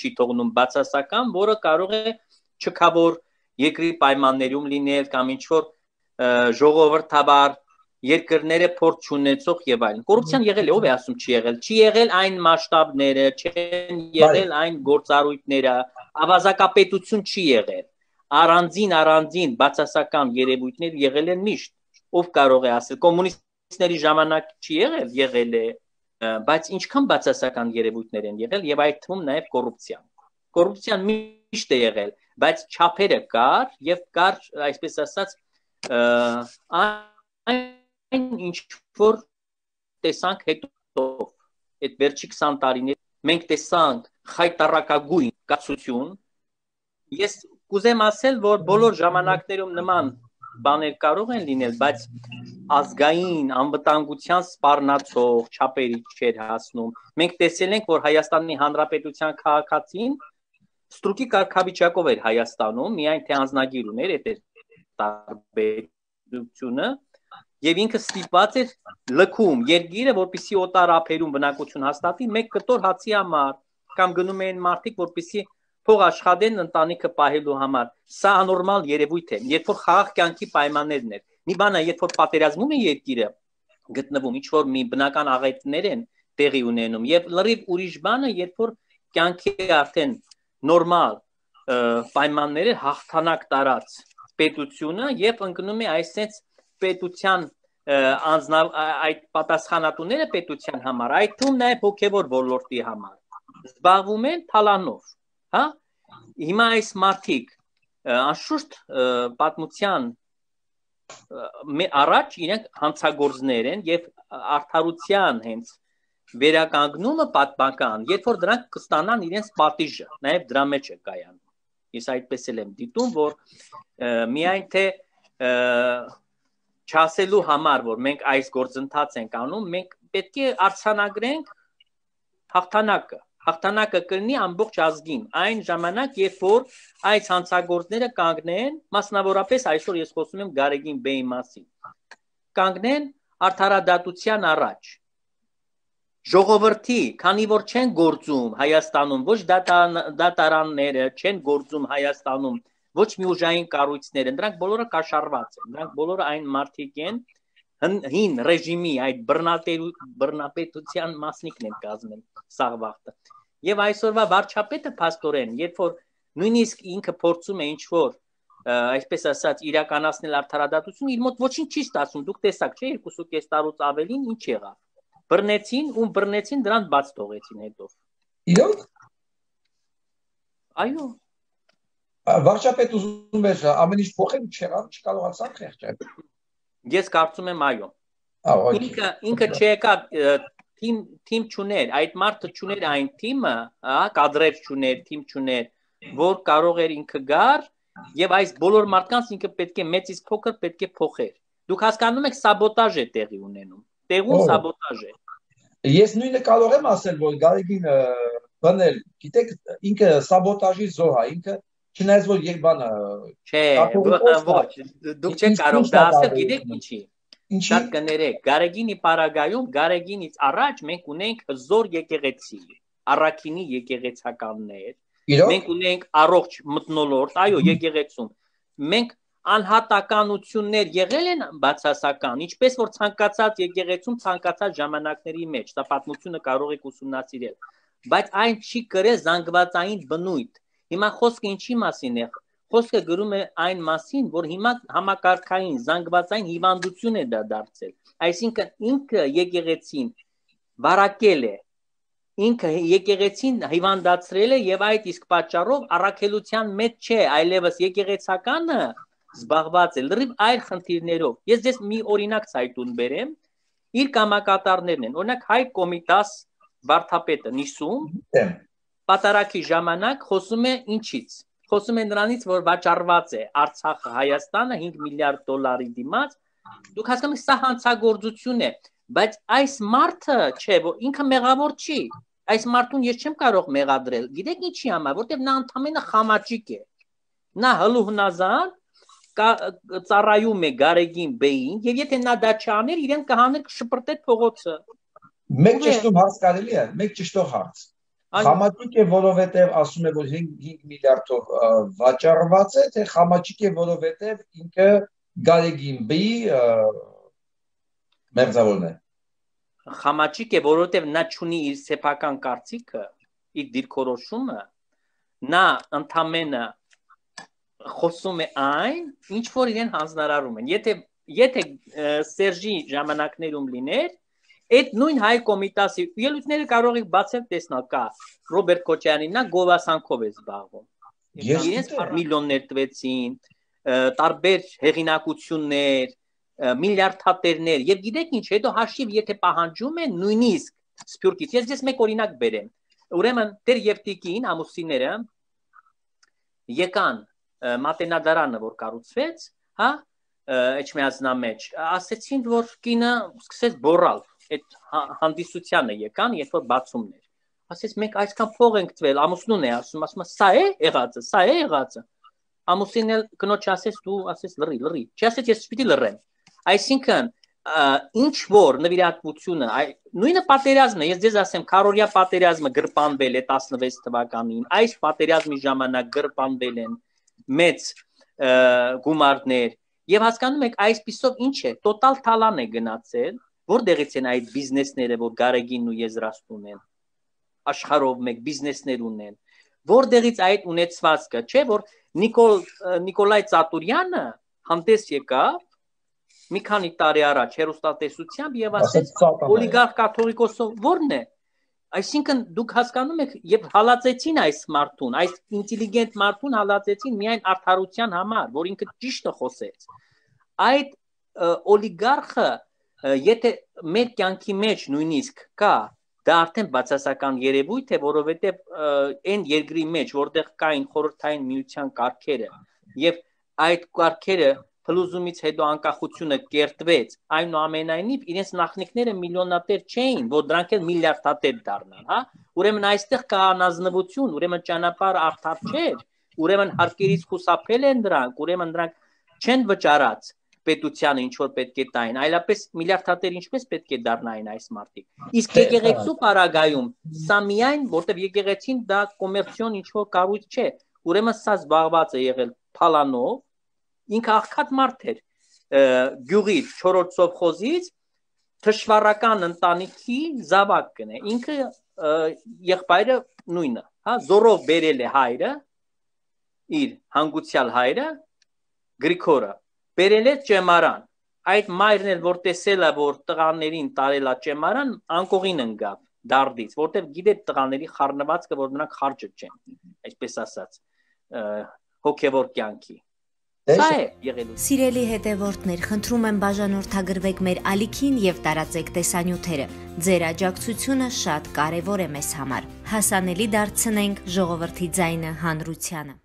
չի թողնում բացասական, որը կարող է չքավոր երկրի պայմաններում լինել կամ ինչ որ ժողովրդաբար երկրները փորձ ունեցող եւ այլն։ Կոռուպցիան եղել է, ով է ասում չի եղել։ Չի եղել այն մասշտաբները, չեն եղել այն գործառույթները, ավազակապետություն չի եղել։ Առանձին առանձին բացասական երևույթներ եղել են միշտ։ Ով կարող է ասել կոմունիստների ժամանակ չի եղել, եղել է։ եղել բայց ինչքան բացասական երևույթներ են եղել եւ այդ թվում նաեւ կոռուպցիան։ Կոռուպցիան միշտ է եղել, բայց չափերը կար եւ կար, այսպես ասած, այն ինչ որ տեսանք հետով, այդ վերջի 20 տարիներ մենք տեսանք խայտարակագույն կացություն։ Ես կուզեմ ասել, որ բոլոր ժամանակներում նման բաներ կարող են լինել, բայց ազգային անվտանգության սպառնացող չափերի չէր հասնում։ Մենք տեսել ենք, որ Հայաստանի Հանրապետության քաղաքացին ստրուկի կարգավիճակով էր Հայաստանում, միայն թե անznագիր ուներ այդ տարբերությունը եւ ինքը ստիպված էր լքում երգիրը, որպիսի օտար ափերում բնակություն հաստատի մեկ կտոր հացի համար կամ գնում էին մարդիկ, որպիսի փող աշխատեն ընտանիքը պահելու համար։ Սա անորմալ երևույթ է, երբ որ խաղաղ կյանքի պայմաններն են Մի բան է, երբ որ պատերազմում է երկիրը գտնվում, ինչ որ մի բնական աղետներ են տեղի ունենում եւ լրիվ ուրիշ բանը, երբ որ կյանքի արդեն նորմալ պայմանները հաղթանակ տարած պետությունը եւ ընկնում է այսպես պետության անձնավ այդ պատասխանատուները պետության համար, այդ թվում նաեւ հոգեվոր ոլորտի համար զբաղվում են թալանով, հա? Հիմա այս մարտիկ անշուշտ պատմության առաջ իրենք հանցագործներ են եւ արթարության հենց վերականգնումը պատմական, երբ որ դրանք կստանան իրենց պատիժը, նաեւ դրա մեջ է կայանում։ Ես այդպես էլ եմ դիտում, որ միայն թե չասելու համար, որ մենք այս գործընթաց ենք անում, մենք պետք է արցանագրենք հաղթանակը հաղթանակը կլինի ամբողջ ազգին այն ժամանակ, երբ որ այս հանցագործները կանգնեն, մասնավորապես այսօր ես խոսում եմ Գարեգին Բեյի մասին, կանգնեն արդարադատության առաջ ժողովրդի, քանի որ չեն գործում Հայաստանում, ոչ դատարանները չեն գործում Հայաստանում, ոչ միուժային կառույցները, նրանք բոլորը կաշառված են, նրանք բոլորը այն մարդիկ են, հին ռեժիմի այդ բռնապետության մասնիկն են կազմել սաղվախտը եւ այսօրվա վարչապետը աստորեն երբ որ նույնիսկ ինքը փորձում է ինչ որ այսպես ասած իրականացնել արդարադատություն իր մոտ ոչինչ չի ստացվում դուք տեսաք չէ 2.5 տարուց ավելին ինչ եղավ բռնեցին ու բռնեցին դրանց բաց թողեցին հետո իրոք այո վարչապետ ուզում էր ամեն ինչ փոխել չեղավ չկարողացավ խեղճել Ես կարծում եմ այո։ Ինքը ինքը չեկա թիմ թիմ չուներ, այդ մարդը չուներ այն թիմը, հա, կադրեր չուներ, թիմ չուներ, որ կարող էր ինքը գար եւ այս բոլոր մարդկանց ինքը պետք է մեծից փոքր պետք է փոխեր։ Դուք հասկանում եք սաբոտաժ է տեղի ունենում։ Տեղում սաբոտաժ է։ Ես նույնը կարող եմ ասել, որ Գարեգին բնել, գիտեք, ինքը սաբոտաժի զոհ է, ինքը Չնայած որ երբ բանը Չէ, ոչ, դուք չեք կարող դա ասել, գիտեք ինչի։ Ինչի։ Շատ կներեք, Գարեգինի պարագայում Գարեգինից առաջ մենք ունենք հզոր եկեղեցի, Արաքինի եկեղեցականներ։ Մենք ունենք առողջ մտնոլորտ, այո, եկեղեցում։ Մենք անհատականություններ եղել են բացասական, ինչպես որ ցանկացած եկեղեցում ցանկացած ժամանակների մեջ, դա պատմությունը կարող եք ուսումնասիրել։ Բայց այն չի կրել զանգվածային բնույթ Հիմա խոսքը ինչի մասին է։ Խոսքը գրում է այն մասին, որ հիմա համակարգային զանգվածային հիվանդություն է դա դարձել։ Այսինքն ինքը եկեղեցին վարակել է, ինքը եկեղեցին հիվանդացրել է եւ այդ իսկ պատճառով առաքելության մեջ չէ, այլևս եկեղեցականը զբաղված է լրիվ այլ խնդիրներով։ Ես ձեզ մի օրինակ ցայտուն բերեմ։ Իր կամակատարներն են, օրինակ հայ կոմիտաս վարթապետը Նիսում Պատարակի ժամանակ խոսում է ինչից։ Խոսում է նրանից, որ վաճառված է Արցախը Հայաստանը 5 միլիարդ դոլարի դիմաց։ Դուք հասկանում եք, սա հանցագործություն է, բայց այս մարդը չէ, որ ինքը մեղավոր չի։ Այս մարդուն ես չեմ կարող մեղադրել։ Գիտեք ինչի համար, որտեղ նա ընդամենը խամաճիկ է։ Նա հլուհնազան ծառայում է Գարեգին Բեին, եւ եթե նա դա չաներ, իրեն կհաներ կշպրտե փողոցը։ Մեկ ճշտում հարց կարելի է, մեկ ճշտող հարց։ Խամաճիկ է, որովհետև ասում է, որ 5 միլիարդով վաճառված է, թե խամաճիկ է, որովհետև ինքը Գարեգինբի մերձավորն է։ Խամաճիկ է, որովհետև նա ճունի իր սեփական կարծիքը, իր դիրքորոշումը, նա ընդամենը խոսում է այն, ինչ որ իրեն հանձնարարում են։ Եթե եթե Սերժի ժամանակներում լիներ, Այդ նույն հայ կոմիտասի ելույթները կարող եք բացել տեսնալ կա Ռոբերտ Քոչյանին նա գովասանքով է զբաղվում։ Իրենց միլիոններ տվեցին, տարբեր հեղինակություններ, միլիարդատերներ եւ գիտեք ինչ, հետո հաշիվ եթե պահանջում են նույնիսկ Սփյուռքից։ Ես ես մեկ օրինակ բերեմ։ Ուրեմն Տեր Եվտիկին ամուսինները եկան մատենադարանը, որ կառուցվեց, հա, Էջմիածնա մեջ, ասեցին, որ կինը սկսեց բորալ այդ հա, հանդիսությանը եկան, երբ որ բացումներ։ Ասես մենք այսքան փող ենք տվել, ամուսնուն է ասում, ասում է, սա է եղածը, սա է եղածը։ Ամուսինն էլ կնոջ ասես դու ասես լրի, լրի։ Չի ասես ես պիտի լռեմ։ Այսինքն ինչ որ նվիրատվությունը, այ նույնը պատերազմն է, ես ձեզ ասեմ, քարորիա պատերազմը գրպանվել է 16 թվականին։ Այս պատերազմի ժամանակ գրպանվել են մեծ գումարներ, Եվ հասկանում եք, այս պիսով ինչ է, տոտալ թալան է գնացել, Որտեղից են այդ բիզնեսները, որ Գարեգինն ու Եզրաստուն են աշխարհով մեկ բիզնեսներ ունեն։ Որտեղից այդ ունեցվածքը, չէ՞ որ Նիկոլ Նիկոլայ Ծատուրյանը հանդես եկավ մի քանի տարի առաջ հերոստատեսությամբ եւ ասեց օլիգարխ կաթողիկոսը ո՞րն է այսինքն դուք հասկանում եք եւ հալածեցին այս մարդուն այս ինտելիգենտ մարդուն հալածեցին միայն արդարության համար որ ինքը ճիշտը խոսեց այդ օլիգարխը եթե մեր կյանքի մեջ նույնիսկ կա դա արդեն բացասական երևույթ է, որովհետև այն երկրի մեջ, որտեղ կային խորհրդային միության կարգերը եւ այդ կարգերը փլուզումից հետո անկախությունը կերտվեց, այնուամենայնիվ իրենց նախնիկները միլիոնատեր չէին, որ դրանք էլ միլիարդատեր դառնան, հա? Ուրեմն այստեղ կա անազնվություն, ուրեմն ճանապարհ արդար չէ, ուրեմն հարկերից խուսափել են դրանք, ուրեմն դրանք չեն վճարած պետությանը ինչ որ պետք է տային, այլապես միլիարդատեր ինչպես պետք է դառնային այս մարտիկ։ Իսկ եկեղեցու պարագայում սա միայն, որտեղ եկեղեցին դա կոմերցիոն ինչ որ կառույց չէ, ուրեմն սա զբաղված է եղել Փալանով, ինքը աղքատ մարդ էր, գյուղից, 4-րդ սովխոզից թշվառական ընտանիքի զավակ կնե։ Ինքը եղբայրը նույնը, հա, զորով բերել է հայրը, իր հանգուցյալ հայրը Գրիգորը Բերել է ճեմարան։ Այդ մայրն էլ որ տեսելա, որ տղաներին տարելա ճեմարան, անկողին ընկավ դարդից, որտեվ գիտե տղաների խառնվածքը, որ նրանք խարճը չեն, այսպես ասած, հոգևոր կյանքի։ Սա է եղելու։ Սիրելի հետևորդներ, խնդրում եմ բաժանորդագրվեք մեր ալիքին եւ տարածեք տեսանյութերը։ Ձեր աջակցությունը շատ կարեւոր է մեզ համար։ Հասանելի դարձնենք ժողովրդի ձայնը հանրությանը։